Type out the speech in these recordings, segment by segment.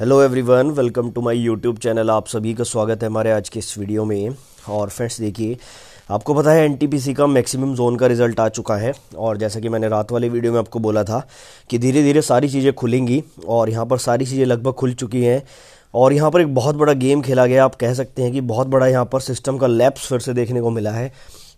hello everyone welcome to my YouTube channel आप सभी का स्वागत है हमारे आज के इस वीडियो में और फ्रेंड्स देखिए आपको पता है एनटीपीसी का मैक्सिमम जोन का रिजल्ट आ चुका है और जैसा कि मैंने रात वाले वीडियो में आपको बोला था कि धीरे धीरे सारी चीज़ें खुलेंगी और यहाँ पर सारी चीज़ें लगभग खुल चुकी हैं और यहाँ पर एक बहुत बड़ा गेम खेला गया आप कह सकते हैं कि बहुत बड़ा यहाँ पर सिस्टम का लैप्स फिर से देखने को मिला है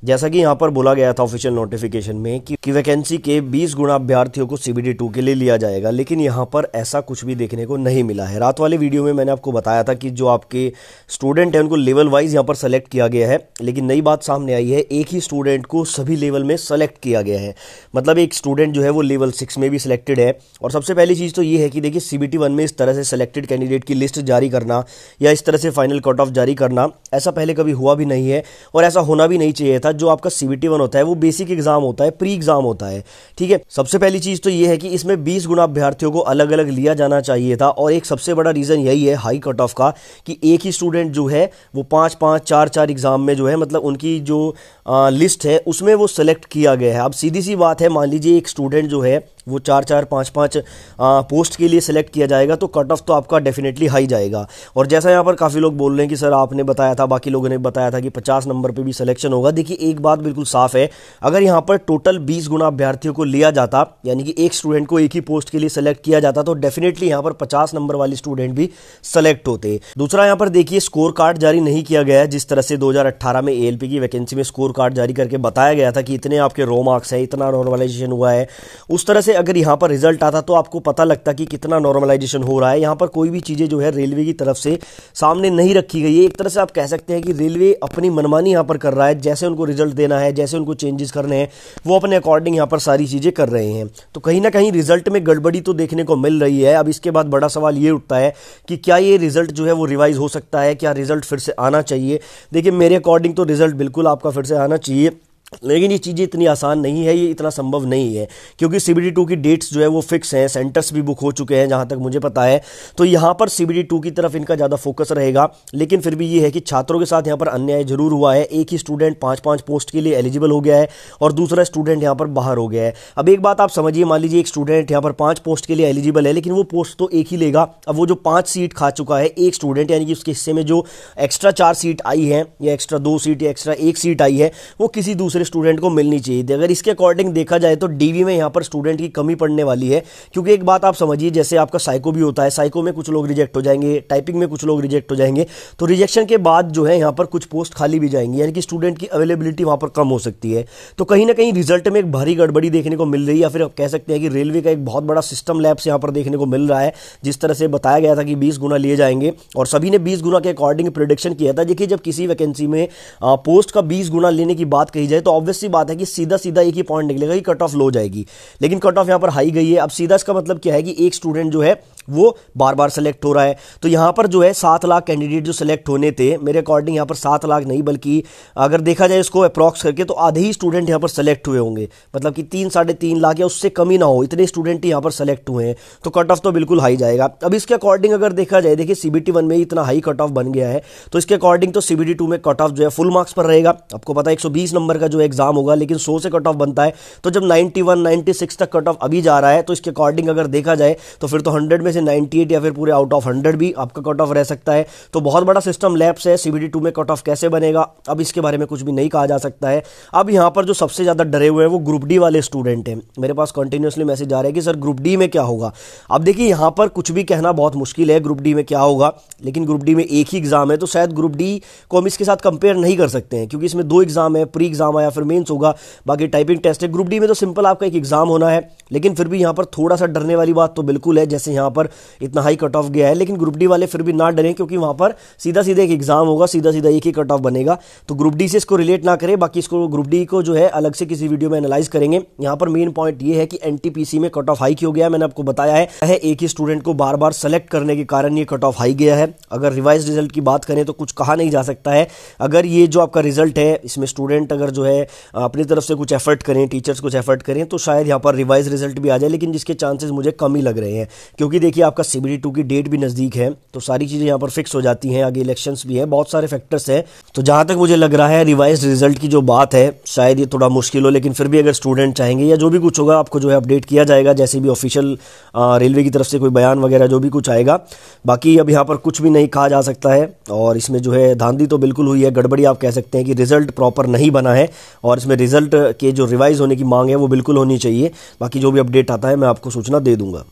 जैसा कि यहाँ पर बोला गया था ऑफिशियल नोटिफिकेशन में कि, कि वैकेंसी के 20 गुणा अभ्यार्थियों को सीबीडी टू के लिए लिया जाएगा लेकिन यहाँ पर ऐसा कुछ भी देखने को नहीं मिला है रात वाले वीडियो में मैंने आपको बताया था कि जो आपके स्टूडेंट हैं उनको लेवल वाइज यहाँ पर सेलेक्ट किया गया है लेकिन नई बात सामने आई है एक ही स्टूडेंट को सभी लेवल में सेलेक्ट किया गया है मतलब एक स्टूडेंट जो है वो लेवल सिक्स में भी सिलेक्टेड है और सबसे पहली चीज़ तो ये है कि देखिए सी बी में इस तरह से सेलेक्टेड कैंडिडेट की लिस्ट जारी करना या इस तरह से फाइनल कट ऑफ जारी करना ऐसा पहले कभी हुआ भी नहीं है और ऐसा होना भी नहीं चाहिए था जो आपका सी वन होता है वो बेसिक एग्जाम होता है प्री एग्जाम होता है ठीक है सबसे पहली चीज़ तो ये है कि इसमें बीस गुना अभ्यर्थियों को अलग अलग लिया जाना चाहिए था और एक सबसे बड़ा रीज़न यही है हाई कट ऑफ का कि एक ही स्टूडेंट जो है वो पाँच पाँच चार चार एग्ज़ाम में जो है मतलब उनकी जो आ, लिस्ट है उसमें वो सेलेक्ट किया गया है अब सीधी सी बात है मान लीजिए एक स्टूडेंट जो है वो चार चार पाँच पाँच पोस्ट के लिए सेलेक्ट किया जाएगा तो कट ऑफ तो आपका डेफिनेटली हाई जाएगा और जैसा यहाँ पर काफ़ी लोग बोल रहे हैं कि सर आपने बताया था बाकी लोगों ने बताया था कि पचास नंबर पर भी सिलेक्शन होगा देखिए एक बात बिल्कुल साफ है अगर यहाँ पर टोटल बीस गुना अभ्यर्थियों को लिया जाता यानी कि एक स्टूडेंट को एक ही पोस्ट के लिए सेलेक्ट किया जाता तो डेफिनेटली यहाँ पर पचास नंबर वाले स्टूडेंट भी सेलेक्ट होते दूसरा यहाँ पर देखिए स्कोर कार्ड जारी नहीं किया गया जिस तरह से 2018 में एएलपी की वैकेंसी में स्कोर कार्ड जारी करके बताया गया था कि इतने आपके रो मार्क्स हैं इतना नॉर्मलाइजेशन हुआ है उस तरह से अगर यहाँ पर रिजल्ट आता तो आपको पता लगता कि कितना नॉर्मलाइजेशन हो रहा है यहाँ पर कोई भी चीज़ें जो है रेलवे की तरफ से सामने नहीं रखी गई है एक तरह से आप कह सकते हैं कि रेलवे अपनी मनमानी यहाँ पर कर रहा है जैसे उनको रिजल्ट देना है जैसे उनको चेंजेस करने हैं वो अपने अकॉर्डिंग यहाँ पर सारी चीज़ें कर रहे हैं तो कहीं ना कहीं रिजल्ट में गड़बड़ी तो देखने को मिल रही है अब इसके बाद बड़ा सवाल ये उठता है कि क्या ये रिजल्ट जो है वो रिवाइज हो सकता है क्या रिजल्ट फिर से आना चाहिए देखिए मेरे अकॉर्डिंग तो रिजल्ट बिल्कुल आपका फिर से आना चाहिए लेकिन ये चीज़ें इतनी आसान नहीं है ये इतना संभव नहीं है क्योंकि सी बी टू की डेट्स जो है वो फिक्स हैं सेंटर्स भी बुक हो चुके हैं जहाँ तक मुझे पता है तो यहाँ पर सी बी टू की तरफ इनका ज़्यादा फोकस रहेगा लेकिन फिर भी ये है कि छात्रों के साथ यहाँ पर अन्याय जरूर हुआ है एक ही स्टूडेंट पाँच पाँच पोस्ट के लिए एलिजिबल हो गया है और दूसरा स्टूडेंट यहाँ पर बाहर हो गया है अब एक बात आप समझिए मान लीजिए एक स्टूडेंट यहाँ पर पाँच पोस्ट के लिए एलिजिबल है लेकिन वो पोस्ट तो एक ही लेगा अब वो जो पाँच सीट खा चुका है एक स्टूडेंट यानी कि उसके हिस्से में जो एक्स्ट्रा चार सीट आई है या एक्स्ट्रा दो सीट या एक्स्ट्रा एक सीट आई है वो किसी दूसरे दूसरे स्टूडेंट को मिलनी चाहिए थी अगर इसके अकॉर्डिंग देखा जाए तो डीवी में यहाँ पर स्टूडेंट की कमी पड़ने वाली है क्योंकि एक बात आप समझिए जैसे आपका साइको भी होता है साइको में कुछ लोग रिजेक्ट हो जाएंगे टाइपिंग में कुछ लोग रिजेक्ट हो जाएंगे तो रिजेक्शन के बाद जो है यहाँ पर कुछ पोस्ट खाली भी जाएंगी यानी कि स्टूडेंट की अवेलेबिलिटी वहाँ पर कम हो सकती है तो कहीं ना कहीं रिजल्ट में एक भारी गड़बड़ी देखने को मिल रही है या फिर आप कह सकते हैं कि रेलवे का एक बहुत बड़ा सिस्टम लैब्स यहाँ पर देखने को मिल रहा है जिस तरह से बताया गया था कि बीस गुना लिए जाएंगे और सभी ने बीस गुना के अकॉर्डिंग प्रोडिक्शन किया था देखिए जब किसी वैकेंसी में पोस्ट का बीस गुना लेने की बात कही जाए तो तो ऑब्वियसली बात है कि सीधा सीधा एक ही पॉइंट निकलेगा कि कट ऑफ लो जाएगी लेकिन कट ऑफ यहाँ पर हाई गई है अब सीधा इसका मतलब क्या है कि एक स्टूडेंट जो है वो बार बार सेलेक्ट हो रहा है तो यहाँ पर जो है सात लाख कैंडिडेट जो सेलेक्ट होने थे मेरे अकॉर्डिंग यहाँ पर सात लाख नहीं बल्कि अगर देखा जाए इसको अप्रॉक्स करके तो आधे ही स्टूडेंट यहाँ पर सेलेक्ट हुए होंगे मतलब कि तीन साढ़े तीन लाख या उससे कमी ना हो इतने स्टूडेंट यहाँ पर सेलेक्ट हुए हैं तो कट ऑफ तो बिल्कुल हाई जाएगा अब इसके अकॉर्डिंग अगर देखा जाए देखिए सीबीटी वन में इतना हाई कट ऑफ बन गया है तो इसके अकॉर्डिंग तो सीबीटी टू में कट ऑफ जो है फुल मार्क्स पर रहेगा आपको पता है एक नंबर का जो एग्जाम होगा लेकिन सौ से कट ऑफ बनता है तो जब नाइनटी वन तक कट ऑफ अभी जा रहा है तो इसके अकॉर्डिंग अगर देखा जाए तो फिर तो हंड्रेड में से से 98 या फिर पूरे आउट ऑफ 100 भी आपका कट ऑफ रह सकता है तो बहुत बड़ा सिस्टम लैप्स है सी टू में कट ऑफ कैसे बनेगा अब इसके बारे में कुछ भी नहीं कहा जा सकता है अब यहाँ पर जो सबसे ज़्यादा डरे हुए हैं वो ग्रुप डी वाले स्टूडेंट हैं मेरे पास कंटिन्यूसली मैसेज आ रहा है कि सर ग्रुप डी में क्या होगा अब देखिए यहाँ पर कुछ भी कहना बहुत मुश्किल है ग्रुप डी में क्या होगा लेकिन ग्रुप डी में एक ही एग्ज़ाम है तो शायद ग्रुप डी को हम इसके साथ कंपेयर नहीं कर सकते हैं क्योंकि इसमें दो एग्ज़ाम है प्री एग्ज़ाम आया फिर मेन्स होगा बाकी टाइपिंग टेस्ट है ग्रुप डी में तो सिंपल आपका एक एग्ज़ाम होना है लेकिन फिर भी यहाँ पर थोड़ा सा डरने वाली बात तो बिल्कुल है जैसे यहाँ पर पर इतना हाई कट ऑफ गया है लेकिन ग्रुप डी वाले फिर भी ना डरें क्योंकि वहां पर सीधा सीधा एक एग्जाम होगा सीधा सीधा एक ही कट ऑफ बनेगा तो ग्रुप डी से इसको रिलेट ना करें बाकी इसको ग्रुप डी को जो है अलग से किसी वीडियो में एनालाइज करेंगे यहां पर मेन पॉइंट ये है कि एनटीपीसी में कट ऑफ हाई क्यों गया मैंने आपको बताया है एक ही स्टूडेंट को बार बार सेलेक्ट करने के कारण ये कट ऑफ हाई गया है अगर रिवाइज रिजल्ट की बात करें तो कुछ कहा नहीं जा सकता है अगर ये जो आपका रिजल्ट है इसमें स्टूडेंट अगर जो है अपनी तरफ से कुछ एफर्ट करें टीचर्स कुछ एफर्ट करें तो शायद यहां पर रिवाइज रिजल्ट भी आ जाए लेकिन जिसके चांसेस मुझे कम ही लग रहे हैं क्योंकि देखिए आपका सीबीडी टू की डेट भी नज़दीक है तो सारी चीज़ें यहाँ पर फिक्स हो जाती हैं आगे इलेक्शंस भी है बहुत सारे फैक्टर्स हैं तो जहाँ तक मुझे लग रहा है रिवाइज रिजल्ट की जो बात है शायद ये थोड़ा मुश्किल हो लेकिन फिर भी अगर स्टूडेंट चाहेंगे या जो भी कुछ होगा आपको जो है अपडेट किया जाएगा जैसे भी ऑफिशियल रेलवे की तरफ से कोई बयान वगैरह जो भी कुछ आएगा बाकी अब यहाँ पर कुछ भी नहीं कहा जा सकता है और इसमें जो है धांधी तो बिल्कुल हुई है गड़बड़ी आप कह सकते हैं कि रिजल्ट प्रॉपर नहीं बना है और इसमें रिजल्ट के जो रिवाइज होने की मांग है वो बिल्कुल होनी चाहिए बाकी जो भी अपडेट आता है मैं आपको सूचना दे दूंगा